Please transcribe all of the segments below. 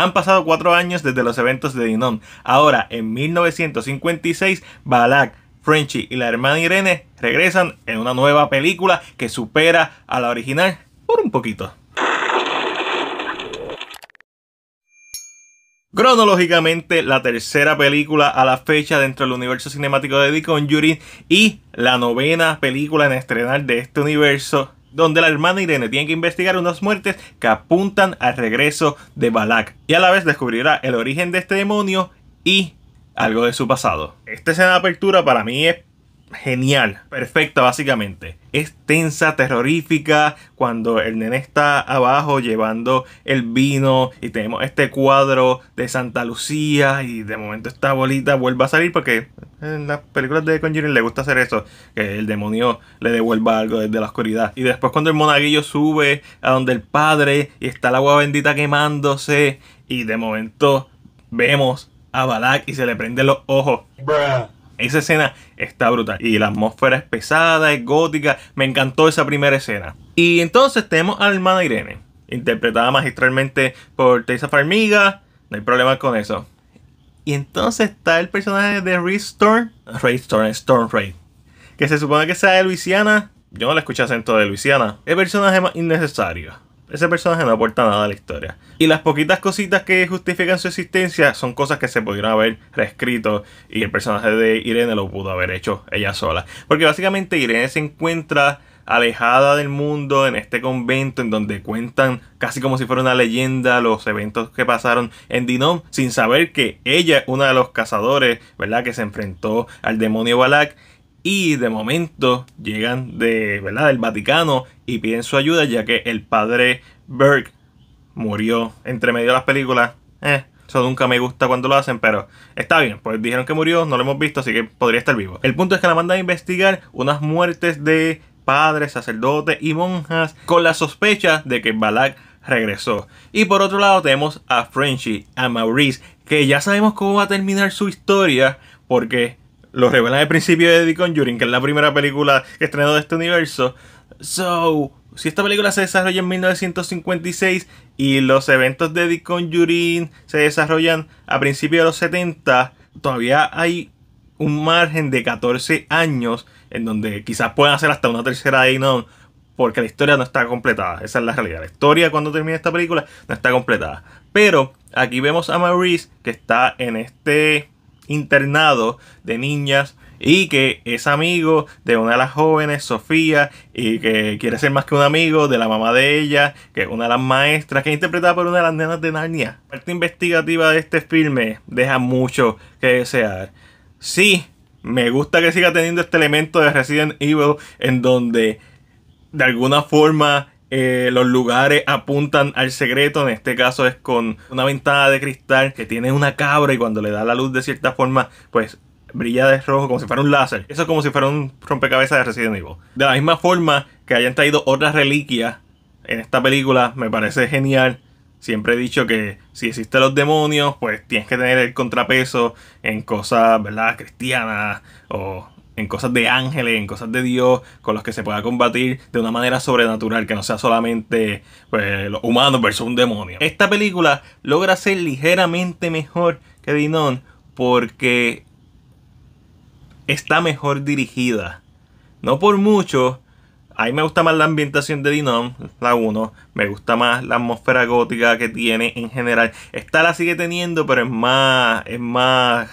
Han pasado cuatro años desde los eventos de Dinon. Ahora, en 1956, Balak, Frenchy y la hermana Irene regresan en una nueva película que supera a la original por un poquito. Cronológicamente, la tercera película a la fecha dentro del universo cinemático de The Conjuring y la novena película en estrenar de este universo donde la hermana Irene tiene que investigar unas muertes que apuntan al regreso de Balak y a la vez descubrirá el origen de este demonio y algo de su pasado. Esta escena de apertura para mí es genial, perfecta básicamente. Es tensa, terrorífica, cuando el nene está abajo llevando el vino y tenemos este cuadro de Santa Lucía y de momento esta bolita vuelve a salir porque en las películas de Conjuring le gusta hacer eso, que el demonio le devuelva algo desde la oscuridad. Y después cuando el monaguillo sube a donde el padre y está el agua bendita quemándose y de momento vemos a Balak y se le prenden los ojos. Esa escena está brutal. Y la atmósfera es pesada, es gótica. Me encantó esa primera escena. Y entonces tenemos a la hermana Irene, interpretada magistralmente por Teisa Farmiga. No hay problema con eso. Y entonces está el personaje de Ray Storm, Ray Storm, Storm Ray, que se supone que sea de Luisiana. Yo no le escuché acento de Luisiana. El personaje más innecesario. Ese personaje no aporta nada a la historia. Y las poquitas cositas que justifican su existencia son cosas que se pudieron haber reescrito y el personaje de Irene lo pudo haber hecho ella sola. Porque básicamente Irene se encuentra alejada del mundo, en este convento en donde cuentan casi como si fuera una leyenda los eventos que pasaron en Dinom, sin saber que ella una de los cazadores, ¿verdad? Que se enfrentó al demonio Balak. Y de momento llegan de, ¿verdad? del Vaticano y piden su ayuda ya que el padre Berg murió entre medio de las películas. Eh, eso nunca me gusta cuando lo hacen, pero está bien. Pues dijeron que murió, no lo hemos visto, así que podría estar vivo. El punto es que la mandan a investigar unas muertes de padres, sacerdotes y monjas con la sospecha de que Balak regresó. Y por otro lado tenemos a Frenchy, a Maurice, que ya sabemos cómo va a terminar su historia porque lo revelan al principio de The Conjuring, que es la primera película que estrenó de este universo. So, si esta película se desarrolla en 1956 y los eventos de The Conjuring se desarrollan a principios de los 70, todavía hay un margen de 14 años en donde quizás puedan hacer hasta una tercera de porque la historia no está completada. Esa es la realidad. La historia cuando termina esta película no está completada. Pero aquí vemos a Maurice que está en este internado de niñas y que es amigo de una de las jóvenes, Sofía, y que quiere ser más que un amigo de la mamá de ella, que es una de las maestras, que es interpretada por una de las nenas de Narnia. La parte investigativa de este filme deja mucho que desear. Sí, me gusta que siga teniendo este elemento de Resident Evil en donde de alguna forma eh, los lugares apuntan al secreto. En este caso es con una ventana de cristal que tiene una cabra y cuando le da la luz de cierta forma, pues brilla de rojo como si fuera un láser. Eso es como si fuera un rompecabezas de Resident Evil. De la misma forma que hayan traído otras reliquias en esta película, me parece genial. Siempre he dicho que si existen los demonios, pues tienes que tener el contrapeso en cosas, ¿verdad? Cristianas o en cosas de ángeles, en cosas de Dios, con los que se pueda combatir de una manera sobrenatural, que no sea solamente pues, los humanos versus un demonio. Esta película logra ser ligeramente mejor que Dinón porque está mejor dirigida. No por mucho, a mí me gusta más la ambientación de Dinom, la 1. Me gusta más la atmósfera gótica que tiene en general. Esta la sigue teniendo, pero es más. Es más.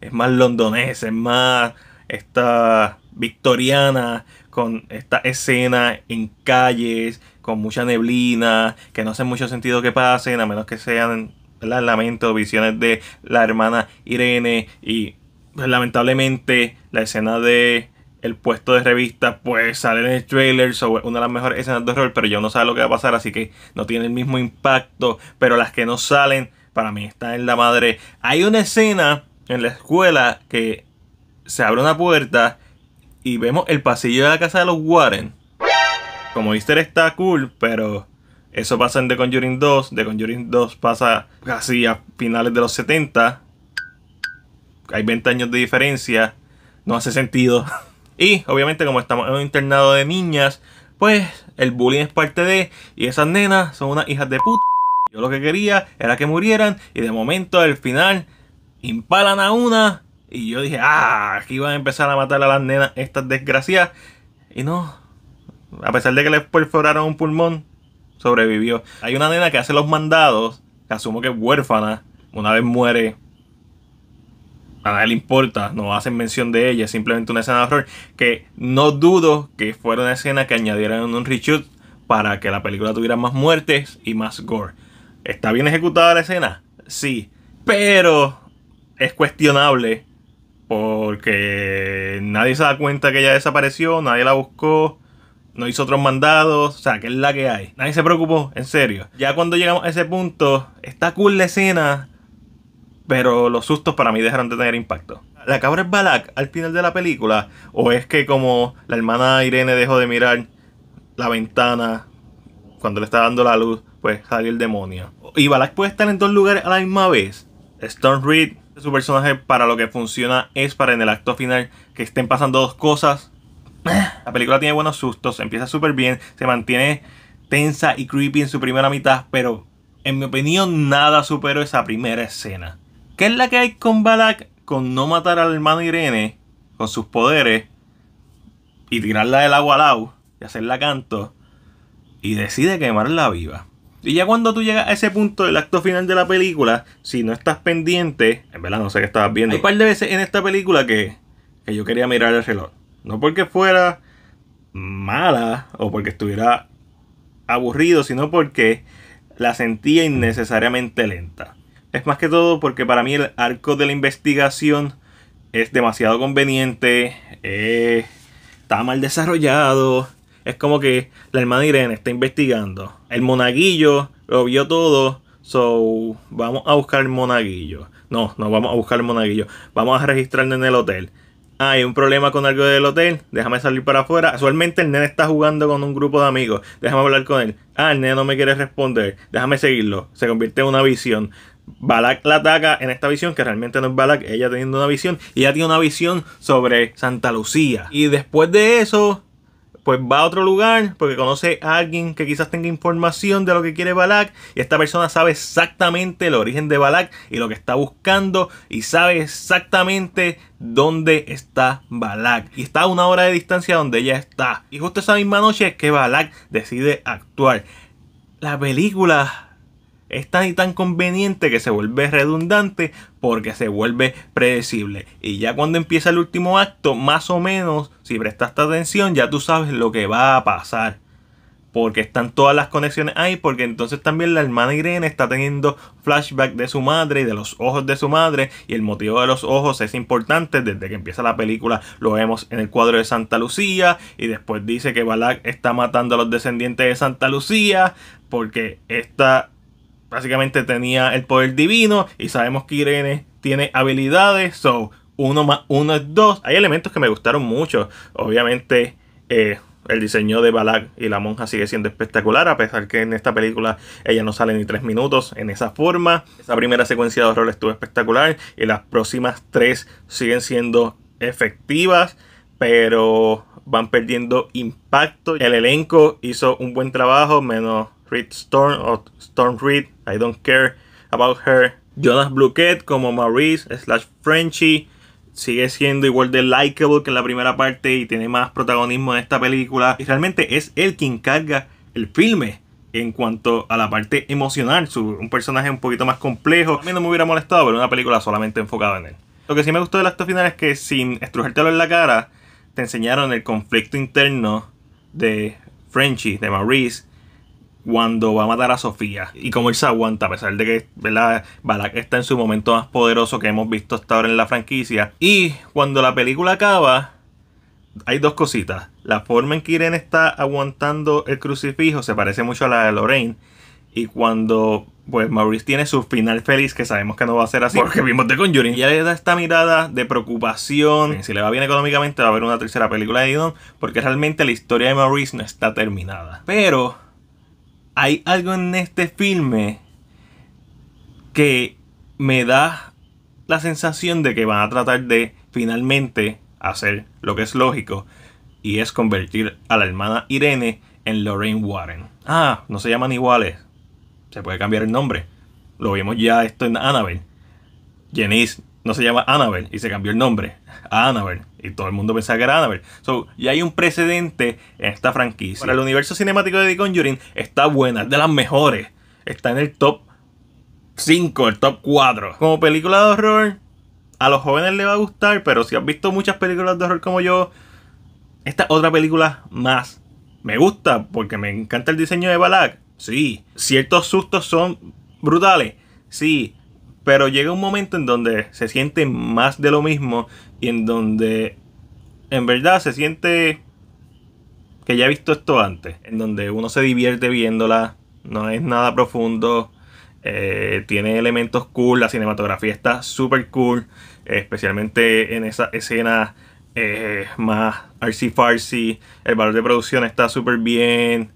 Es más londonesa, es más. Esta victoriana, con esta escena en calles, con mucha neblina, que no hace mucho sentido que pasen, a menos que sean ¿verdad? lamento, visiones de la hermana Irene y pues, lamentablemente la escena de el puesto de revista, pues sale en el trailer, sobre una de las mejores escenas de horror, pero yo no sé lo que va a pasar, así que no tiene el mismo impacto, pero las que no salen, para mí está en la madre. Hay una escena en la escuela que se abre una puerta y vemos el pasillo de la casa de los Warren. Como Easter está cool, pero eso pasa en The Conjuring 2. The Conjuring 2 pasa casi a finales de los 70. Hay 20 años de diferencia. No hace sentido. Y obviamente como estamos en un internado de niñas, pues el bullying es parte de... Y esas nenas son unas hijas de puta. Yo lo que quería era que murieran y de momento al final impalan a una. Y yo dije, ah, aquí van a empezar a matar a las nenas estas desgraciadas. Y no, a pesar de que le perforaron un pulmón, sobrevivió. Hay una nena que hace los mandados, que asumo que es huérfana, una vez muere a nadie le importa, no hacen mención de ella, es simplemente una escena de horror que no dudo que fuera una escena que añadieran un reshoot para que la película tuviera más muertes y más gore. ¿Está bien ejecutada la escena? Sí, pero es cuestionable porque nadie se da cuenta que ella desapareció, nadie la buscó, no hizo otros mandados, o sea, que es la que hay. Nadie se preocupó, en serio. Ya cuando llegamos a ese punto, está cool la escena, pero los sustos para mí dejaron de tener impacto. La cabra es Balak al final de la película, o es que como la hermana Irene dejó de mirar la ventana cuando le está dando la luz, pues sale el demonio. Y Balak puede estar en dos lugares a la misma vez. Stone Reed, su personaje para lo que funciona es para en el acto final que estén pasando dos cosas. Ah. La película tiene buenos sustos, empieza súper bien, se mantiene tensa y creepy en su primera mitad, pero en mi opinión nada superó esa primera escena. ¿Qué es la que hay con Balak? Con no matar al hermano Irene con sus poderes y tirarla del agua al agua y hacerla canto y decide quemarla viva. Y ya cuando tú llegas a ese punto del acto final de la película, si no estás pendiente, en verdad no sé qué estabas viendo. Hay un par de veces en esta película que, que yo quería mirar el reloj. No porque fuera mala o porque estuviera aburrido, sino porque la sentía innecesariamente lenta. Es más que todo porque para mí el arco de la investigación es demasiado conveniente, eh, está mal desarrollado. Es como que la hermana Irene está investigando. El monaguillo lo vio todo, so vamos a buscar el monaguillo. No, no vamos a buscar el monaguillo. Vamos a registrarnos en el hotel. Ah, hay un problema con algo del hotel. Déjame salir para afuera. Actualmente el nene está jugando con un grupo de amigos. Déjame hablar con él. Ah, el nene no me quiere responder. Déjame seguirlo. Se convierte en una visión. Balak la ataca en esta visión, que realmente no es Balak, ella teniendo una visión, y ella tiene una visión sobre Santa Lucía. Y después de eso, pues va a otro lugar, porque conoce a alguien que quizás tenga información de lo que quiere Balak, y esta persona sabe exactamente el origen de Balak y lo que está buscando, y sabe exactamente dónde está Balak. Y está a una hora de distancia donde ella está. Y justo esa misma noche es que Balak decide actuar. La película es tan y tan conveniente que se vuelve redundante porque se vuelve predecible. Y ya cuando empieza el último acto, más o menos, si prestaste atención, ya tú sabes lo que va a pasar. Porque están todas las conexiones ahí, porque entonces también la hermana Irene está teniendo flashback de su madre y de los ojos de su madre. Y el motivo de los ojos es importante. Desde que empieza la película lo vemos en el cuadro de Santa Lucía. Y después dice que Balak está matando a los descendientes de Santa Lucía. Porque esta básicamente tenía el poder divino y sabemos que Irene tiene habilidades, so uno más uno es dos. Hay elementos que me gustaron mucho, obviamente eh, el diseño de Balak y la monja sigue siendo espectacular, a pesar que en esta película ella no sale ni tres minutos en esa forma. Esa primera secuencia de horror estuvo espectacular y las próximas tres siguen siendo efectivas, pero van perdiendo impacto. El elenco hizo un buen trabajo, menos Reed Storm o Storm Reed, I don't care about her. Jonas Bluquet como Maurice slash Frenchie sigue siendo igual de likable que en la primera parte y tiene más protagonismo en esta película. Y realmente es él quien carga el filme en cuanto a la parte emocional. un personaje un poquito más complejo. A mí no me hubiera molestado ver una película solamente enfocada en él. Lo que sí me gustó del acto final es que sin estrujértelo en la cara, te enseñaron el conflicto interno de Frenchie, de Maurice, cuando va a matar a Sofía y cómo él se aguanta, a pesar de que ¿verdad? Balak está en su momento más poderoso que hemos visto hasta ahora en la franquicia. Y cuando la película acaba, hay dos cositas. La forma en que Irene está aguantando el crucifijo se parece mucho a la de Lorraine. Y cuando pues Maurice tiene su final feliz, que sabemos que no va a ser así, porque vimos The Conjuring. Y le da esta mirada de preocupación. Si le va bien económicamente, va a haber una tercera película de Idon, porque realmente la historia de Maurice no está terminada. Pero hay algo en este filme que me da la sensación de que van a tratar de finalmente hacer lo que es lógico y es convertir a la hermana Irene en Lorraine Warren. Ah, no se llaman iguales. Se puede cambiar el nombre. Lo vimos ya esto en Annabelle. Jenice no se llama Annabelle y se cambió el nombre a Annabelle y todo el mundo pensaba que era Annabelle. So, y hay un precedente en esta franquicia. Para el universo cinemático de The Conjuring está buena, es de las mejores. Está en el top 5, el top 4. Como película de horror, a los jóvenes les va a gustar, pero si has visto muchas películas de horror como yo, esta otra película más me gusta porque me encanta el diseño de Balak. Sí, ciertos sustos son brutales. Sí, pero llega un momento en donde se siente más de lo mismo y en donde en verdad se siente que ya he visto esto antes, en donde uno se divierte viéndola, no es nada profundo, eh, tiene elementos cool, la cinematografía está super cool, especialmente en esa escena eh, más artsy farsi, el valor de producción está súper bien.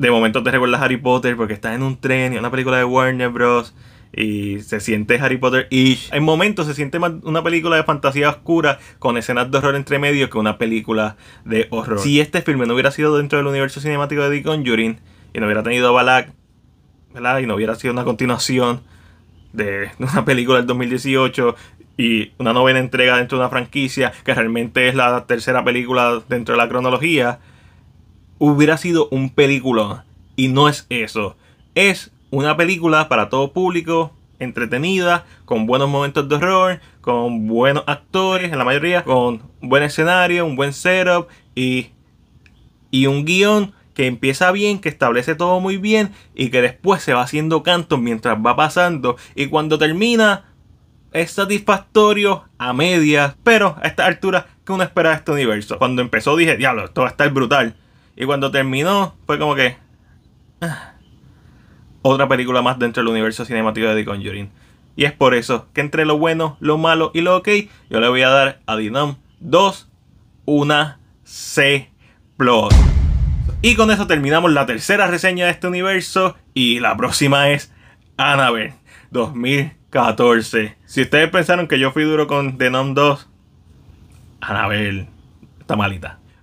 De momento te recuerdas a Harry Potter porque estás en un tren y una película de Warner Bros y se siente Harry Potter y en momentos se siente más una película de fantasía oscura con escenas de horror entre medio que una película de horror. Si este filme no hubiera sido dentro del universo cinemático de The Conjuring y no hubiera tenido Balak, ¿verdad? Y no hubiera sido una continuación de una película del 2018 y una novena entrega dentro de una franquicia que realmente es la tercera película dentro de la cronología, hubiera sido un película y no es eso. Es una película para todo público, entretenida, con buenos momentos de horror, con buenos actores, en la mayoría, con buen escenario, un buen setup y, y un guión que empieza bien, que establece todo muy bien y que después se va haciendo canto mientras va pasando y cuando termina es satisfactorio a medias, pero a esta altura que uno espera de este universo. Cuando empezó dije, diablo, esto va a estar brutal. Y cuando terminó fue como que... Ah, otra película más dentro del universo cinemático de The Conjuring. Y es por eso que entre lo bueno, lo malo y lo ok, yo le voy a dar a Dinam 2 una C. Y con eso terminamos la tercera reseña de este universo y la próxima es Annabelle 2014. Si ustedes pensaron que yo fui duro con The Nom 2, Annabelle está malita.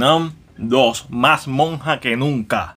Vietnam 2, más monja que nunca.